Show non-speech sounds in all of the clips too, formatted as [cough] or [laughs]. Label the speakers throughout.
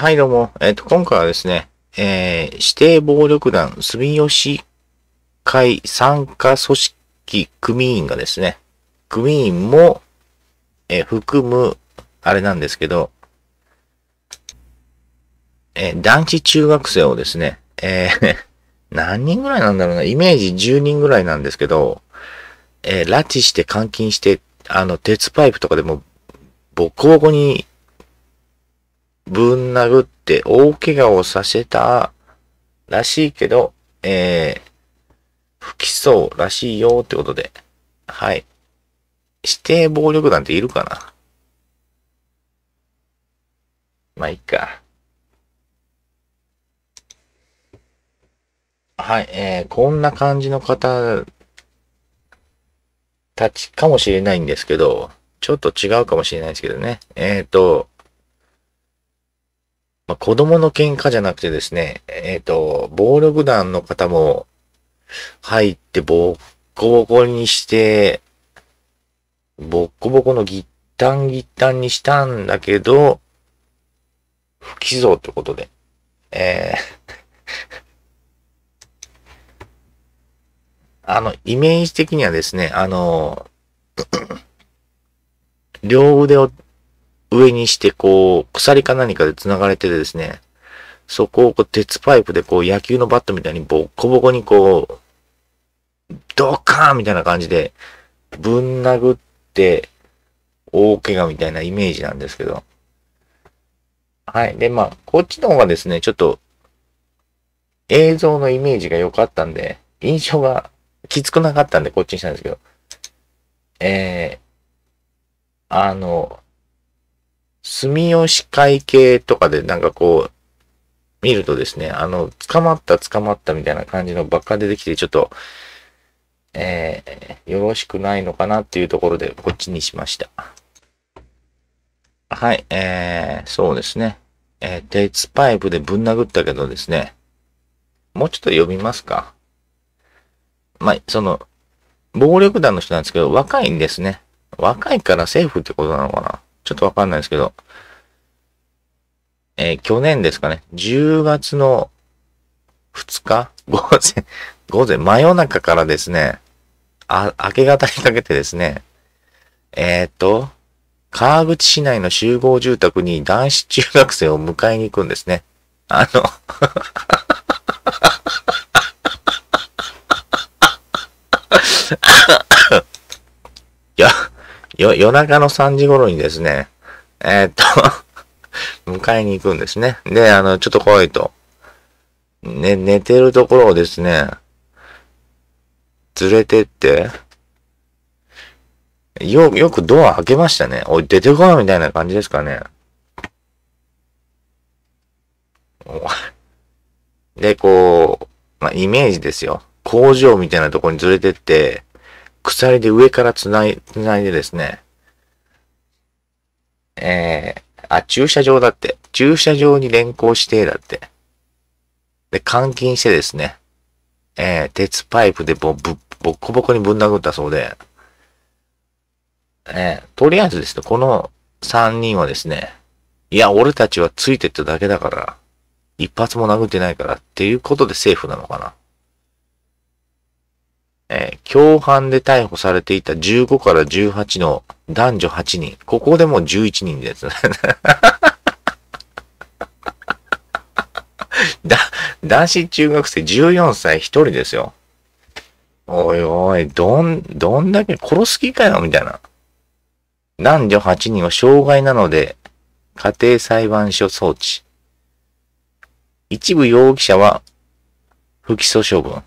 Speaker 1: はい、どうも。えっ、ー、と、今回はですね、えー、指定暴力団住吉会参加組織組員がですね、組員も、えー、含む、あれなんですけど、えー、団地中学生をですね、えー [laughs] 何人ぐらいなんだろうな、イメージ10人ぐらいなんですけど、えー、拉致して監禁して、あの、鉄パイプとかでも、ボコボコにぶん殴って大怪我をさせたらしいけど、えー、不起訴らしいよってことで。はい。指定暴力団っているかなまあ、いいか。はい、えー、こんな感じの方たちかもしれないんですけど、ちょっと違うかもしれないですけどね。えっ、ー、と、まあ、子供の喧嘩じゃなくてですね、えっ、ー、と、暴力団の方も入ってボッコボコにして、ボッコボコのギッタンギッタンにしたんだけど、不起訴ってことで。えー [laughs] あの、イメージ的にはですね、あの、[clears throat] 両腕を上にしてこう、鎖か何かで繋がれててですね、そこをこう鉄パイプでこう野球のバットみたいにボッコボコにこう、ドカーンみたいな感じで、ぶん殴って、大怪我みたいなイメージなんですけど。はい。で、まあ、こっちの方がですね、ちょっと、映像のイメージが良かったんで、印象がきつくなかったんで、こっちにしたんですけど、えー、あの、住吉会系とかでなんかこう、見るとですね、あの、捕まった捕まったみたいな感じのばっか出てきて、ちょっと、えー、よろしくないのかなっていうところで、こっちにしました。はい、えー、そうですね。えー、鉄パイプでぶん殴ったけどですね、もうちょっと読みますか。まあ、その、暴力団の人なんですけど、若いんですね。若いからセーフってことなのかな。ちょっとわかんないですけど、えー、去年ですかね、10月の2日午前、午前、真夜中からですね、あ、明け方にかけてですね、えー、っと、川口市内の集合住宅に男子中学生を迎えに行くんですね。あの [laughs] 夜中の3時頃にですね、えー、っと [laughs] 迎えに行くんですね。で、あの、ちょっと怖いと。ね、寝てるところをですね、連れてって、よ、よくドア開けましたね。おい、出てこいみたいな感じですかね。で、こう、まあ、イメージですよ。工場みたいなとこに連れてって、鎖で上から繋い繋いでですね、えー、あ、駐車場だって。駐車場に連行してだって。で、監禁してですね、えー、鉄パイプでボぶボッコボコにぶん殴ったそうで、えー、とりあえずですね、この3人はですね、いや、俺たちはついてっただけだから、一発も殴ってないからっていうことでセーフなのかな。えー、共犯で逮捕されていた15から18の男女8人。ここでもう11人です。[laughs] だ、男子中学生14歳1人ですよ。おいおい、どん、どんだけ殺す気かよ、みたいな。男女8人は障害なので、家庭裁判所送致。一部容疑者は不起訴処分。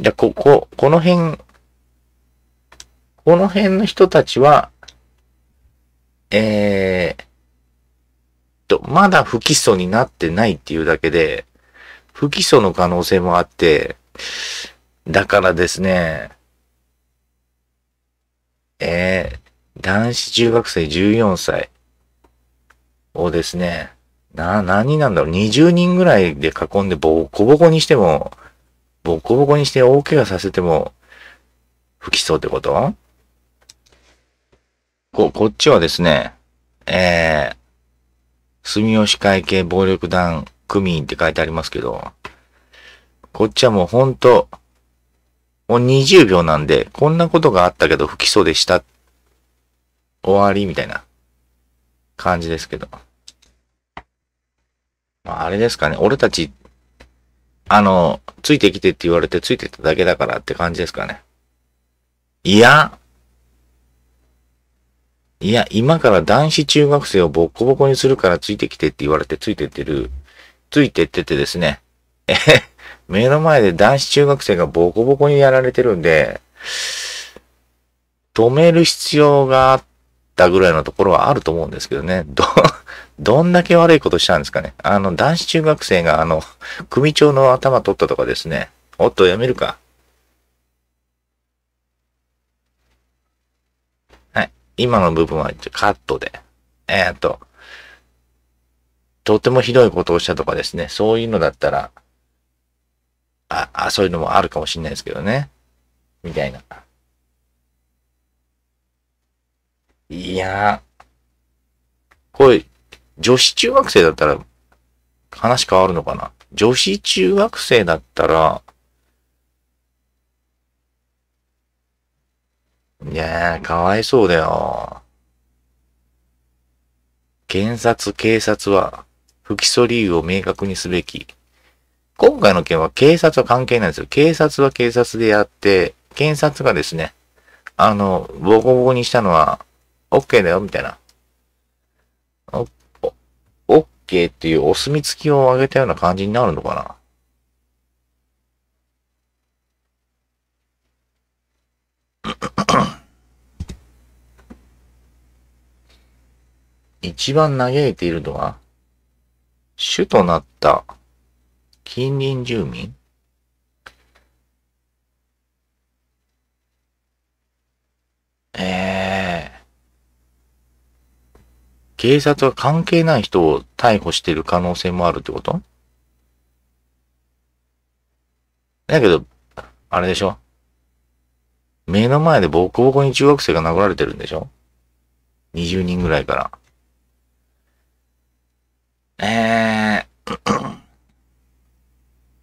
Speaker 1: じゃ、ここ、この辺、この辺の人たちは、えー、と、まだ不起訴になってないっていうだけで、不起訴の可能性もあって、だからですね、えー、男子中学生14歳をですね、な、何人なんだろう、20人ぐらいで囲んでボコボコにしても、ボコボコにして大怪我させても、不起訴ってことこ、こっちはですね、えー、住吉会系暴力団組員って書いてありますけど、こっちはもうほんと、もう20秒なんで、こんなことがあったけど不起訴でした。終わりみたいな感じですけど。まあれですかね。俺たちあの、ついてきてって言われてついてっただけだからって感じですかね。いや、いや、今から男子中学生をボッコボコにするからついてきてって言われてついてってる、ついてっててですね。えへ、目の前で男子中学生がボコボコにやられてるんで、止める必要があったぐらいのところはあると思うんですけどね。ど、どんだけ悪いことしたんですかね。あの、男子中学生が、あの、[laughs] 組長の頭取ったとかですね。おっと、やめるか。はい。今の部分はカットで。えー、っと、とてもひどいことをしたとかですね。そういうのだったら、あ、あそういうのもあるかもしれないですけどね。みたいな。いやー、こういう、女子中学生だったら、話変わるのかな女子中学生だったら、やー、かわいそうだよ。検察、警察は、不起訴理由を明確にすべき。今回の件は警察は関係ないんですよ。警察は警察でやって、検察がですね、あの、ボコボコにしたのは、OK だよ、みたいな。係っていうお墨付きをあげたような感じになるのかな。[coughs] 一番嘆いているのは、主となった近隣住民警察は関係ない人を逮捕してる可能性もあるってことだけど、あれでしょ目の前でボコボコに中学生が殴られてるんでしょ ?20 人ぐらいから。えー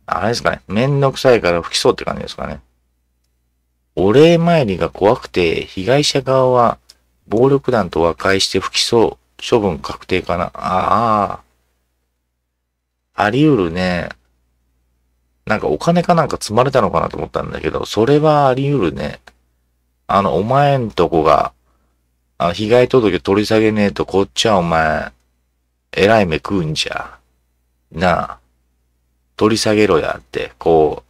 Speaker 1: あれですかね。めんどくさいから吹きそうって感じですかね。お礼参りが怖くて、被害者側は暴力団と和解して不起訴処分確定かな。ああ。あり得るね。なんかお金かなんか積まれたのかなと思ったんだけど、それはあり得るね。あの、お前んとこが、あの、被害届取り下げねえと、こっちはお前、えらい目食うんじゃ。なあ。取り下げろやって、こ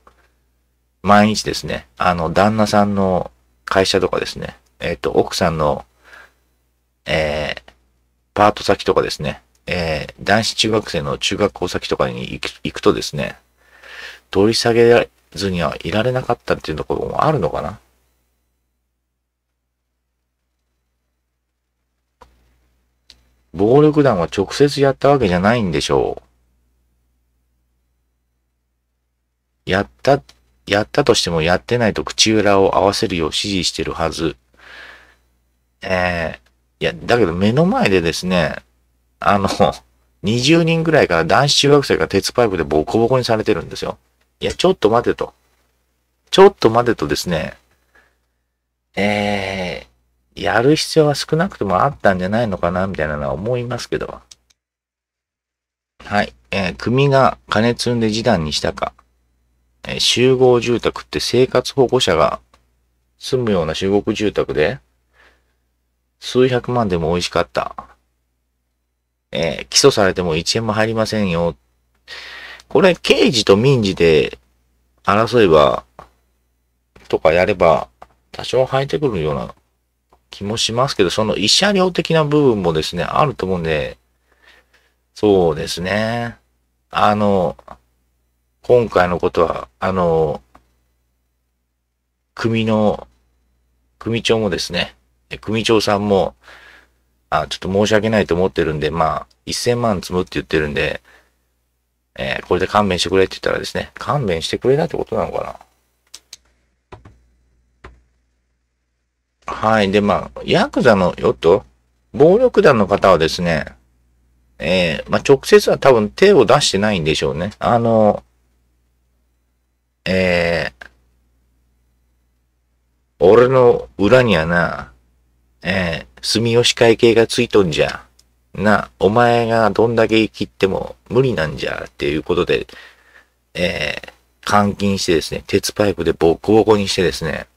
Speaker 1: う、毎日ですね、あの、旦那さんの会社とかですね、えっ、ー、と、奥さんの、えー、パート先とかですね、えー、男子中学生の中学校先とかに行くとですね、取り下げずにはいられなかったっていうところもあるのかな暴力団は直接やったわけじゃないんでしょう。やった、やったとしてもやってないと口裏を合わせるよう指示してるはず。えー、いや、だけど目の前でですね、あの、20 [laughs] 人ぐらいから男子中学生が鉄パイプでボコボコにされてるんですよ。いや、ちょっと待てと。ちょっと待てとですね、えー、やる必要は少なくともあったんじゃないのかな、みたいなのは思いますけど。はい。えー、組が金積んで示談にしたか。えー、集合住宅って生活保護者が住むような集合住宅で、数百万でも美味しかった。えー、起訴されても1円も入りませんよ。これ、刑事と民事で争えば、とかやれば、多少入ってくるような気もしますけど、その医者料的な部分もですね、あると思うんで、そうですね。あの、今回のことは、あの、組の、組長もですね、で、組長さんも、あ、ちょっと申し訳ないと思ってるんで、まあ、一千万積むって言ってるんで、えー、これで勘弁してくれって言ったらですね、勘弁してくれなってことなのかな。はい。で、まあ、ヤクザの、よっと、暴力団の方はですね、えー、まあ、直接は多分手を出してないんでしょうね。あの、えー、俺の裏にはな、えー、住吉会系がついとんじゃ。な、お前がどんだけ生きっても無理なんじゃ、っていうことで、えー、監禁してですね、鉄パイプでボコボコにしてですね、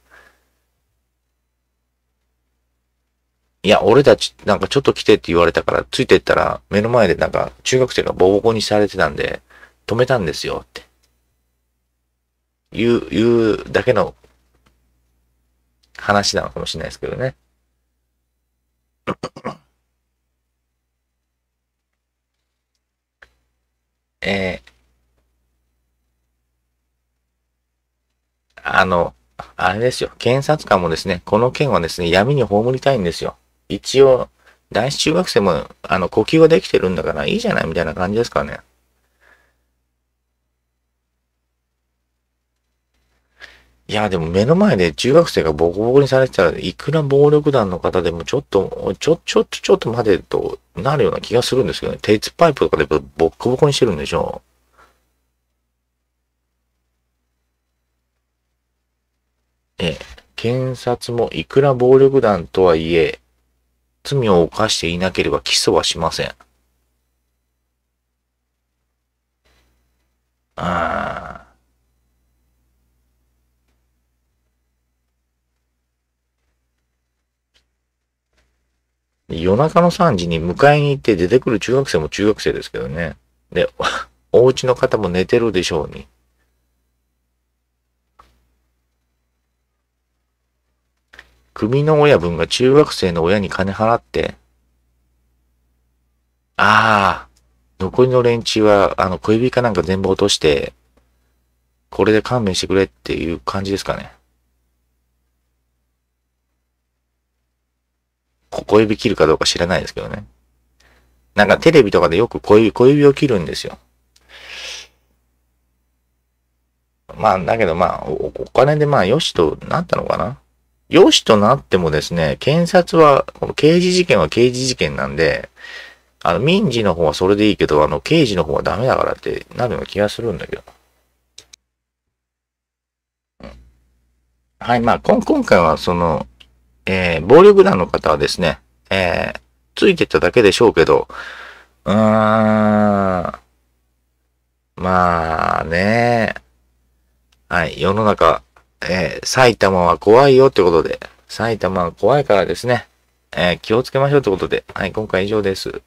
Speaker 1: いや、俺たち、なんかちょっと来てって言われたから、ついてったら、目の前でなんか、中学生がボコボコにされてたんで、止めたんですよ、って。言う、言うだけの話なのかもしれないですけどね。[coughs] えー、あの、あれですよ。検察官もですね、この件はですね、闇に葬りたいんですよ。一応、男子中学生も、あの、呼吸ができてるんだからいいじゃないみたいな感じですからね。いや、でも目の前で中学生がボコボコにされてたら、いくら暴力団の方でもちょっと、ちょ、ちょ、っと、ちょっと待てとなるような気がするんですけどね。鉄パイプとかでボコボコにしてるんでしょう。ええ、検察もいくら暴力団とはいえ、罪を犯していなければ起訴はしません。ああ。夜中の3時に迎えに行って出てくる中学生も中学生ですけどね。で、[laughs] お家の方も寝てるでしょうに。組の親分が中学生の親に金払って、ああ、残りの連中は、あの、小指かなんか全部落として、これで勘弁してくれっていう感じですかね。小指切るかどうか知らないですけどね。なんかテレビとかでよく小指、小指を切るんですよ。まあ、だけどまあお、お金でまあ、よしとなったのかな。よしとなってもですね、検察は、この刑事事件は刑事事件なんで、あの、民事の方はそれでいいけど、あの、刑事の方はダメだからってなるような気がするんだけど。はい、まあ、今回はその、えー、暴力団の方はですね、えー、ついてっただけでしょうけど、うーん、まあね、はい、世の中、えー、埼玉は怖いよってことで、埼玉は怖いからですね、えー、気をつけましょうってことで、はい、今回以上です。